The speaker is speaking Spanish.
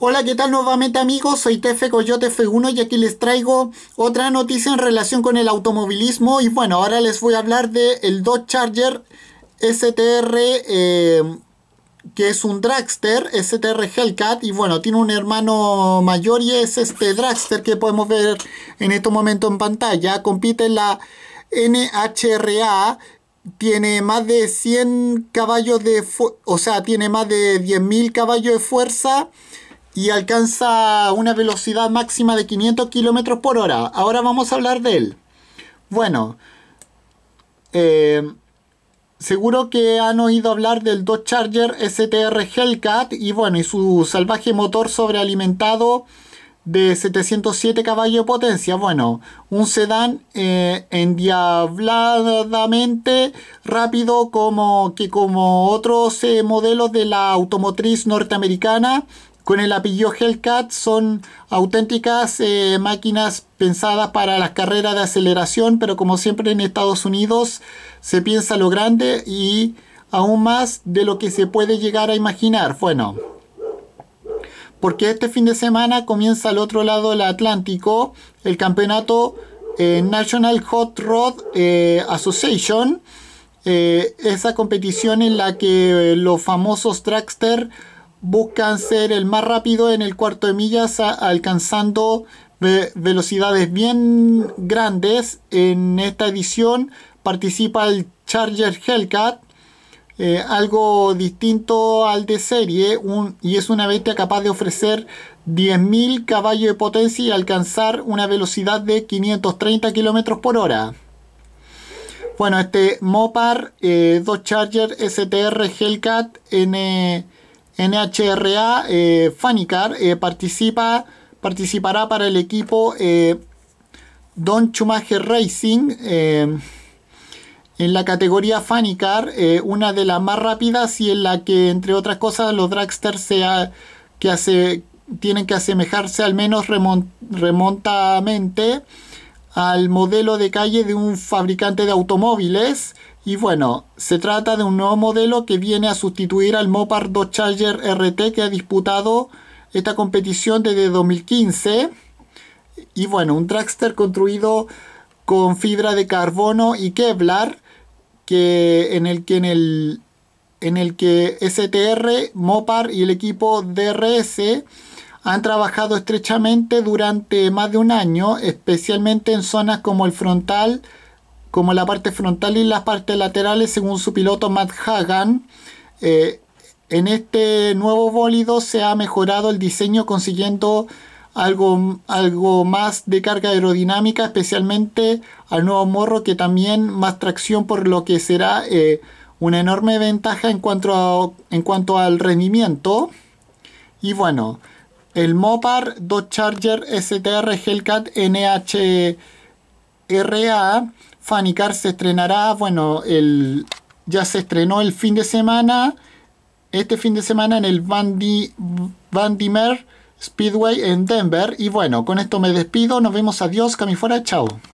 Hola, ¿qué tal nuevamente amigos? Soy Tefe Coyote F1 y aquí les traigo otra noticia en relación con el automovilismo. Y bueno, ahora les voy a hablar del el Dodge Charger STR, eh, que es un dragster, STR Hellcat. Y bueno, tiene un hermano mayor y es este dragster que podemos ver en este momento en pantalla. Compite en la NHRA tiene más de 100 caballos de, o sea, tiene más de 10.000 caballos de fuerza y alcanza una velocidad máxima de 500 kilómetros por hora. Ahora vamos a hablar de él. Bueno, eh, seguro que han oído hablar del Dodge Charger STR Hellcat y bueno, y su salvaje motor sobrealimentado de 707 caballos de potencia. Bueno, un sedán eh, endiabladamente rápido como que como otros eh, modelos de la automotriz norteamericana con el apellido Hellcat son auténticas eh, máquinas pensadas para las carreras de aceleración, pero como siempre en Estados Unidos se piensa lo grande y aún más de lo que se puede llegar a imaginar. Bueno, porque este fin de semana comienza al otro lado del Atlántico el campeonato eh, National Hot Rod eh, Association, esa competición en la que los famosos trackster buscan ser el más rápido en el cuarto de millas, alcanzando velocidades bien grandes. En esta edición participa el Charger Hellcat, eh, algo distinto al de serie, y es una bestia capaz de ofrecer 10.000 caballos de potencia y alcanzar una velocidad de 530 km por hora. Bueno, este Mopar 2 eh, Charger STR Hellcat N NHRA eh, Fanicar eh, participa, participará para el equipo eh, Don Chumaje Racing eh, en la categoría Fanicar, una de las más rápidas y en la que, entre otras cosas, los dragsters sea, que tienen que asemejarse al menos remont, remontamente al modelo de calle de un fabricante de automóviles. Y bueno, se trata de un nuevo modelo que viene a sustituir al Mopar 2 Charger RT que ha disputado esta competición desde 2015. Y bueno, un dragster construido con fibra de carbono y Kevlar, que en el que en el en el que STR, Mopar y el equipo DRS han trabajado estrechamente durante más de un año, especialmente en zonas como el frontal, como la parte frontal y las partes laterales, según su piloto Matt Hagan. Eh, en este nuevo bólido se ha mejorado el diseño consiguiendo algo, algo más de carga aerodinámica, especialmente al nuevo morro que también más tracción por lo que será eh, una enorme ventaja en cuanto, en cuanto al rendimiento. Y bueno, el Mopar, Dodge Charger STR Hellcat NHRA. Fanny Car se estrenará, bueno, el, ya se estrenó el fin de semana, este fin de semana en el Bandy, Speedway en Denver. Y bueno, con esto me despido, nos vemos, adiós, fuera. chao.